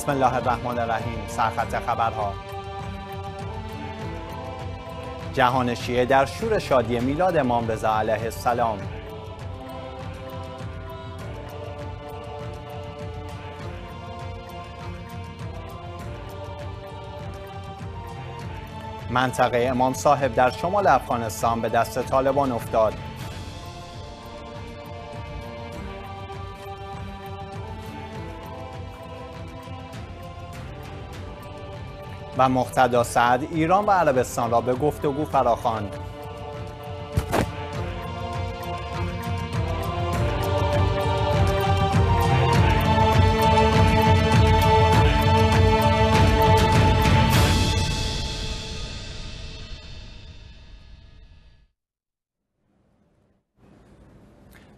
بسم الله الرحمن الرحیم سرخط خبرها جهان شیعه در شور شادی میلاد امام رضا علیه السلام منطقه امام صاحب در شمال افغانستان به دست طالبان افتاد و مقتدا سعد ایران و عربستان را به گفتگو فراخواند.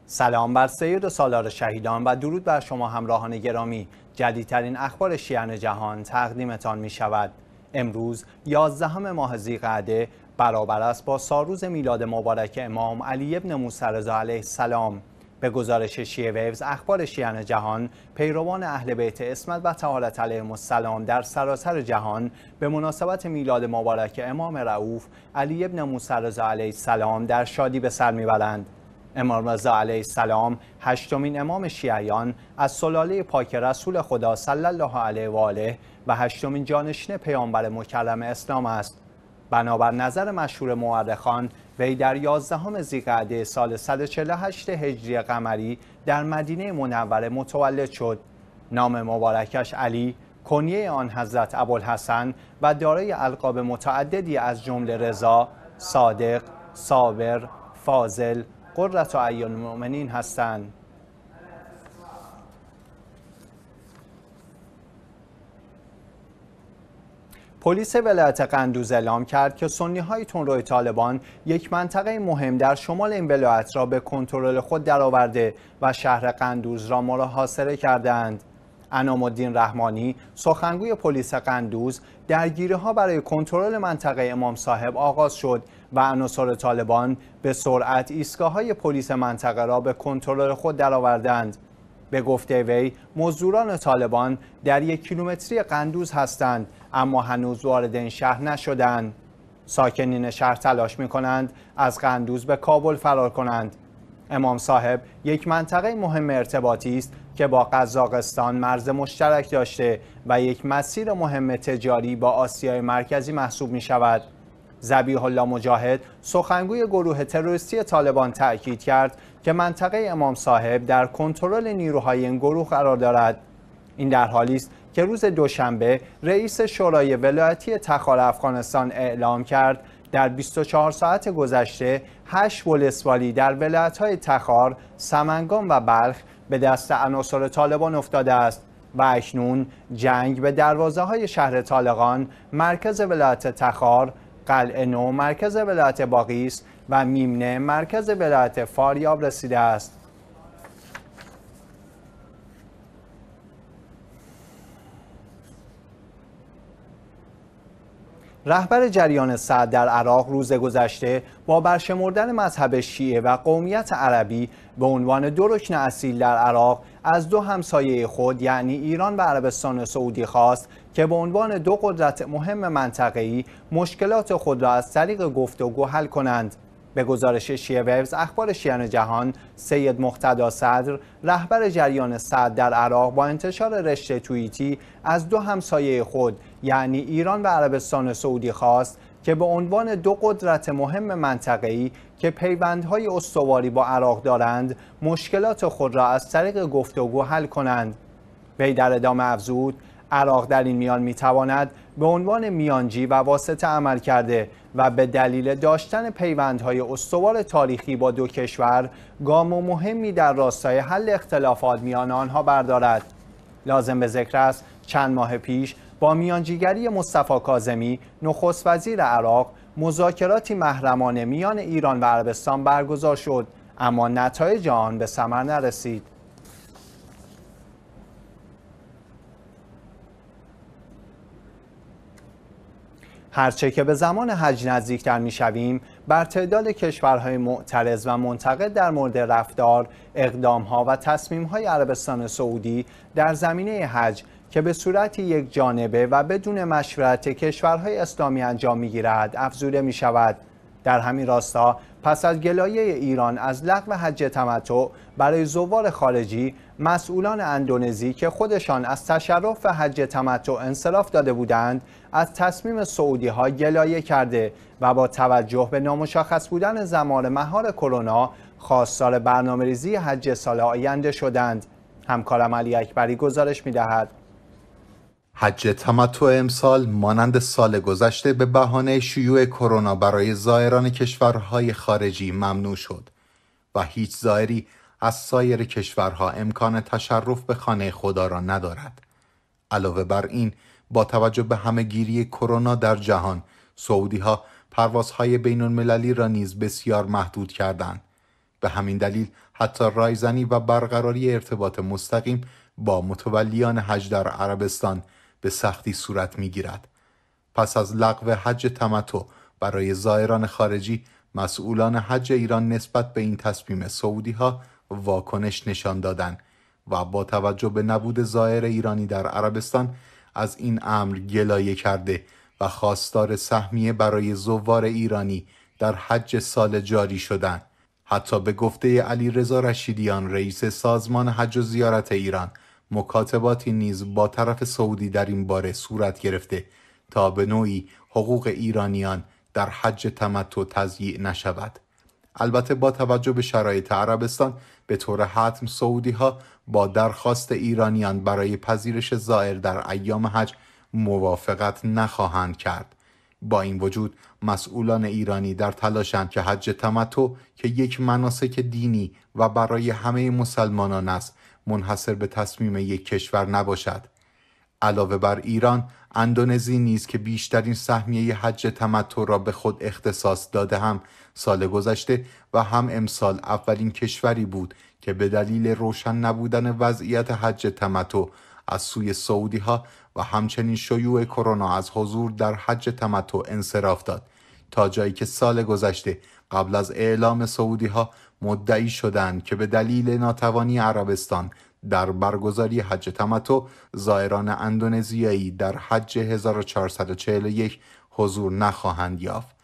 سلام بر سید سالار شهیدان و درود بر شما همراهان گرامی جدیدترین اخبار شیعن جهان تقدیمتان می شود امروز 11 ماه زیقعده برابر است با ساروز میلاد مبارک امام علی ابن موسرزا علیه السلام به گزارش شیعه ویوز اخبار شیعن جهان پیروان اهل بیت اسمت و تهارت علیه السلام در سراسر جهان به مناسبت میلاد مبارک امام رعوف علی ابن موسرزا علیه السلام در شادی به سر میبرند امام رضا علیه السلام هشتمین امام شیعیان از سلاله پاک رسول خدا صلی الله علیه و آله و هشتمین جانشین پیامبر مکرم اسلام است بنابر نظر مشهور مورخان وی در یازدهم ذیقعده سال 148 هجری قمری در مدینه منوره متولد شد نام مبارکش علی کنیه آن حضرت ابوالحسن و دارای القاب متعددی از جمله رضا صادق صابر فاضل قررت ایان مؤمنین هستند پلیس ولایت قندوز اعلام کرد که سنی های روی طالبان یک منطقه مهم در شمال این ولایت را به کنترل خود درآورده و شهر قندوز را محاصره کردند. انامالدین رحمانی سخنگوی پلیس قندوز درگیری ها برای کنترل منطقه امام صاحب آغاز شد و عناصر طالبان به سرعت ایستگاه های پلیس منطقه را به کنترل خود درآوردند. به گفته وی مزدوران طالبان در یک کیلومتری قندوز هستند اما هنوز وارد این شهر نشدند. ساکنین شهر تلاش می کنند از قندوز به کابل فرار کنند. امام صاحب یک منطقه مهم ارتباطی است که با قزاقستان مرز مشترک داشته و یک مسیر مهم تجاری با آسیای مرکزی محسوب می شود. زبیح الله مجاهد سخنگوی گروه تروریستی طالبان تأکید کرد که منطقه امام صاحب در کنترل نیروهای این گروه قرار دارد. این در حالی است که روز دوشنبه رئیس شورای ولایتی تخار افغانستان اعلام کرد در 24 ساعت گذشته 8 ولسوالی در ولایت‌های تخار، سمنگان و بلخ به دست عناصر طالبان افتاده است و اکنون جنگ به دروازه های شهر طالقان، مرکز ولایت تخار، قلعه نو، مرکز ولایت باقیس و میمنه مرکز ولایت فاریاب رسیده است. رهبر جریان سعد در عراق روز گذشته با برشمردن مذهب شیعه و قومیت عربی به عنوان دو رکن اصیل در عراق از دو همسایه خود یعنی ایران و عربستان سعودی خواست که به عنوان دو قدرت مهم منطقه‌ای مشکلات خود را از طریق گفتگو حل کنند به گزارش شیعه ویوز اخبار شیعان جهان سید مختدا صدر رهبر جریان صد در عراق با انتشار رشته توییتی از دو همسایه خود یعنی ایران و عربستان سعودی خواست که به عنوان دو قدرت مهم منطقه‌ای که پیوندهای استواری با عراق دارند مشکلات خود را از طریق گفتگو حل کنند وی در ادامه افزود عراق در این میان میتواند به عنوان میانجی و واسطه عمل کرده و به دلیل داشتن پیوندهای استوار تاریخی با دو کشور گام و مهمی در راستای حل اختلافات میان آنها بردارد لازم به ذکر است چند ماه پیش با میانجیگری مصطفی کاظمی نخست وزیر عراق مذاکراتی محرمانه میان ایران و عربستان برگزار شد اما نتایج آن به ثمر نرسید هرچه که به زمان حج نزدیکتر میشویم بر تعداد کشورهای معترض و منتقد در مورد رفتار اقدامها و تصمیمهای عربستان سعودی در زمینه حج که به صورت یک جانبه و بدون مشورت کشورهای اسلامی انجام گیرد، افزوده می شود. در همین راستا پس از گلایه ایران از لغو حج تمتع برای زوار خارجی مسئولان اندونزی که خودشان از تشرف و حج تمتع انصراف داده بودند از تصمیم سعودی ها گلایه کرده و با توجه به نامشخص بودن زمان مهار کرونا خواستار برنامه ریزی حج سال آینده شدند همکارم علی اکبری گزارش می دهد. حج تمتع امسال مانند سال گذشته به بهانه شیوع کرونا برای زائران کشورهای خارجی ممنوع شد و هیچ زائری از سایر کشورها امکان تشرف به خانه خدا را ندارد علاوه بر این با توجه به گیری کرونا در جهان سعودی ها پروازهای بین المللی را نیز بسیار محدود کردند به همین دلیل حتی رایزنی و برقراری ارتباط مستقیم با متولیان حج در عربستان به سختی صورت گیرد. پس از لغو حج تمتع برای زائران خارجی مسئولان حج ایران نسبت به این تصمیم سعودی ها واکنش نشان دادن و با توجه به نبود ظاهر ایرانی در عربستان از این امر گلایه کرده و خواستار سهمیه برای زوار ایرانی در حج سال جاری شدند حتی به گفته علی رضا رشیدیان رئیس سازمان حج و زیارت ایران مکاتباتی نیز با طرف سعودی در این باره صورت گرفته تا به نوعی حقوق ایرانیان در حج تمتع تضییع نشود البته با توجه به شرایط عربستان به طور حتم سعودی ها با درخواست ایرانیان برای پذیرش زائر در ایام حج موافقت نخواهند کرد با این وجود مسئولان ایرانی در تلاشند که حج تمتع که یک مناسک دینی و برای همه مسلمانان است منحصر به تصمیم یک کشور نباشد علاوه بر ایران اندونزی نیز که بیشترین سهمیه حج تمتع را به خود اختصاص داده هم سال گذشته و هم امسال اولین کشوری بود که به دلیل روشن نبودن وضعیت حج تمتع از سوی سعودی ها و همچنین شیوع کرونا از حضور در حج تمتع انصراف داد تا جایی که سال گذشته قبل از اعلام سعودی ها مدعی شدند که به دلیل ناتوانی عربستان در برگزاری حج تمتع زائران اندونزیایی در حج 1441 حضور نخواهند یافت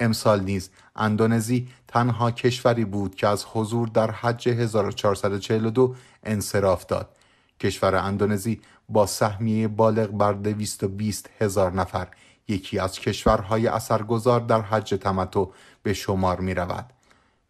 امسال نیز اندونزی تنها کشوری بود که از حضور در حج 1442 انصراف داد کشور اندونزی با سهمیه بالغ بر 220 هزار نفر یکی از کشورهای اثرگذار در حج تمتع به شمار می رود.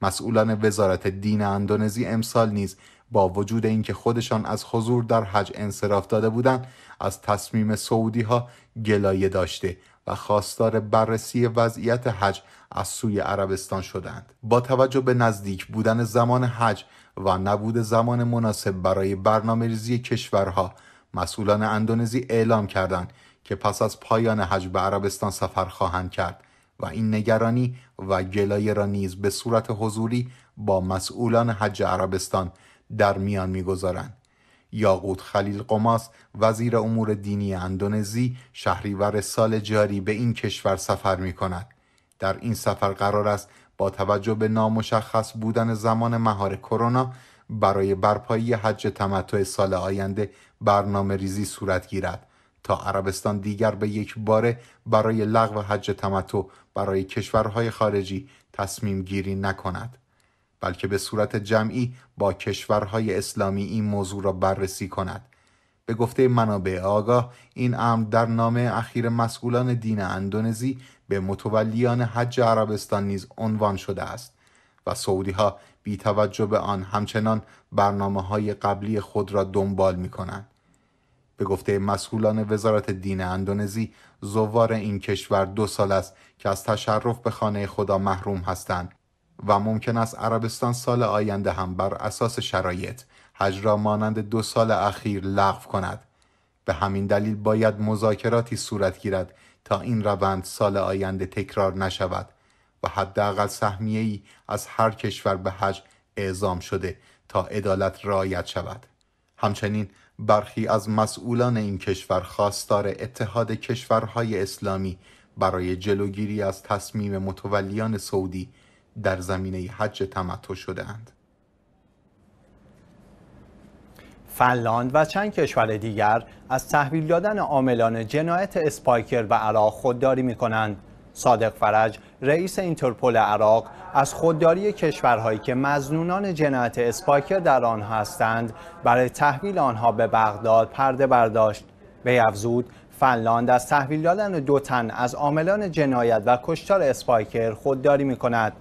مسئولان وزارت دین اندونزی امسال نیز با وجود اینکه خودشان از حضور در حج انصراف داده بودند از تصمیم سعودی ها گلایه داشته و خواستار بررسی وضعیت حج از سوی عربستان شدند با توجه به نزدیک بودن زمان حج و نبود زمان مناسب برای برنامه ریزی کشورها مسئولان اندونزی اعلام کردند که پس از پایان حج به عربستان سفر خواهند کرد و این نگرانی و گلایه را نیز به صورت حضوری با مسئولان حج عربستان در میان میگذارند یاقوت خلیل قماس وزیر امور دینی اندونزی شهریور سال جاری به این کشور سفر می کند. در این سفر قرار است با توجه به نامشخص بودن زمان مهار کرونا برای برپایی حج تمتع سال آینده برنامه ریزی صورت گیرد تا عربستان دیگر به یک باره برای لغو حج تمتع برای کشورهای خارجی تصمیم گیری نکند. بلکه به صورت جمعی با کشورهای اسلامی این موضوع را بررسی کند به گفته منابع آگاه این امر در نامه اخیر مسئولان دین اندونزی به متولیان حج عربستان نیز عنوان شده است و سعودی ها بی توجه به آن همچنان برنامه های قبلی خود را دنبال می کنند. به گفته مسئولان وزارت دین اندونزی زوار این کشور دو سال است که از تشرف به خانه خدا محروم هستند و ممکن است عربستان سال آینده هم بر اساس شرایط حج را مانند دو سال اخیر لغو کند به همین دلیل باید مذاکراتی صورت گیرد تا این روند سال آینده تکرار نشود و حداقل سهمیه ای از هر کشور به حج اعزام شده تا عدالت رعایت شود همچنین برخی از مسئولان این کشور خواستار اتحاد کشورهای اسلامی برای جلوگیری از تصمیم متولیان سعودی در زمینه حج تمتع اند. فنلاند و چند کشور دیگر از تحویل دادن عاملان جنایت اسپایکر و عراق خودداری می کنند. صادق فرج رئیس اینترپل عراق از خودداری کشورهایی که مزنونان جنایت اسپایکر در آن هستند برای تحویل آنها به بغداد پرده برداشت به افزود فنلاند از تحویل دادن دو تن از عاملان جنایت و کشتار اسپایکر خودداری می کند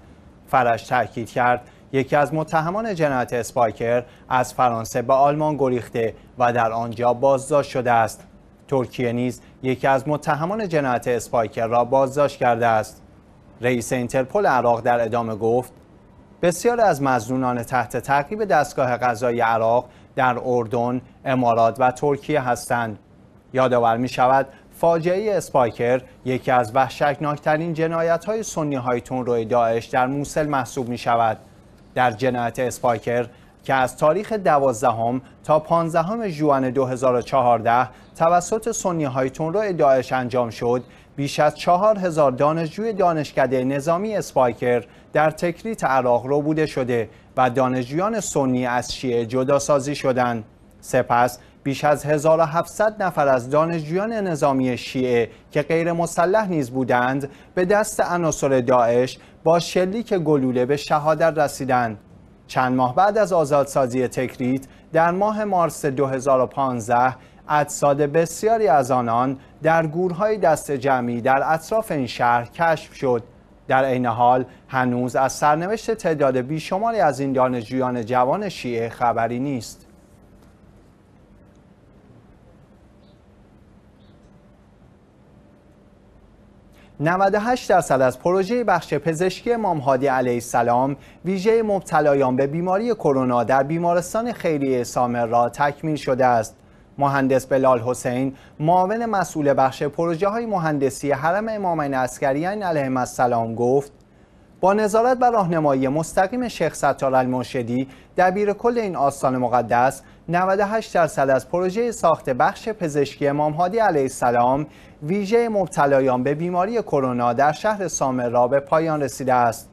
فرش تاکید کرد یکی از متهمان جنایت اسپایکر از فرانسه به آلمان گریخته و در آنجا بازداشت شده است ترکیه نیز یکی از متهمان جنایت اسپایکر را بازداشت کرده است رئیس اینترپل عراق در ادامه گفت بسیار از مزنونان تحت تعقیب دستگاه قضایی عراق در اردن، امارات و ترکیه هستند. یادآور می شود فاجعه اسپایکر یکی از وحشتناکترین جنایت های سنی های تون داعش در موسل محسوب می شود. در جنایت اسپایکر که از تاریخ دوازدهم تا پانزدهم جوان 2014 توسط سنی های تون داعش انجام شد بیش از چهار هزار دانشجوی دانشکده نظامی اسپایکر در تکریت عراق رو بوده شده و دانشجویان سنی از شیعه جدا سازی شدند. سپس بیش از 1700 نفر از دانشجویان نظامی شیعه که غیر مسلح نیز بودند به دست عناصر داعش با شلیک گلوله به شهادت رسیدند چند ماه بعد از آزادسازی تکریت در ماه مارس 2015 اجساد بسیاری از آنان در گورهای دست جمعی در اطراف این شهر کشف شد در عین حال هنوز از سرنوشت تعداد بیشماری از این دانشجویان جوان شیعه خبری نیست 98 درصد از پروژه بخش پزشکی امام هادی علیه السلام ویژه مبتلایان به بیماری کرونا در بیمارستان خیریه سامر را تکمیل شده است. مهندس بلال حسین معاون مسئول بخش پروژه های مهندسی حرم امامین اسکریان علیه السلام گفت با نظارت و راهنمایی مستقیم شیخ ستار المرشدی دبیر کل این آستان مقدس 98 درصد از پروژه ساخت بخش پزشکی امام هادی علیه السلام ویژه مبتلایان به بیماری کرونا در شهر سامر را به پایان رسیده است.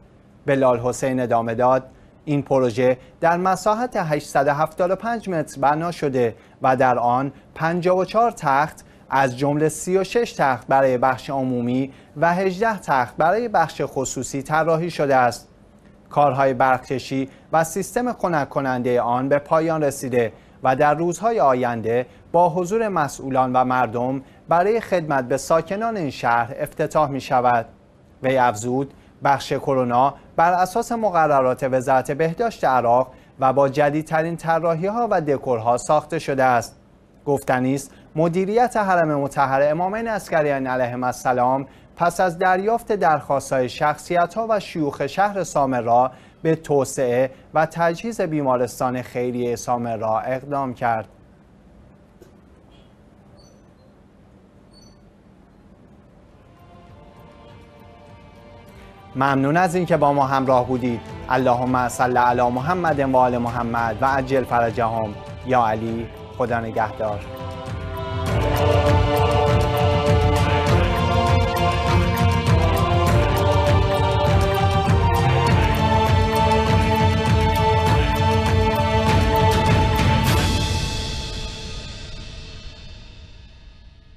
بلال حسین ادامه داد این پروژه در مساحت 875 متر بنا شده و در آن 54 تخت از جمله 36 تخت برای بخش عمومی و 18 تخت برای بخش خصوصی طراحی شده است. کارهای برقکشی و سیستم خنک کننده آن به پایان رسیده و در روزهای آینده با حضور مسئولان و مردم برای خدمت به ساکنان این شهر افتتاح می شود وی افزود بخش کرونا بر اساس مقررات وزارت بهداشت عراق و با جدیدترین طراحی ها و دکورها ساخته شده است گفتنی است مدیریت حرم مطهر امامین اسکریان علیهم السلام پس از دریافت شخصیت ها و شیوخ شهر سامرا به توسعه و تجهیز بیمارستان خیریه را اقدام کرد. ممنون از اینکه با ما همراه بودید اللهم صل علی محمد و آل محمد و عجل فرجهم یا علی خدا نگهدار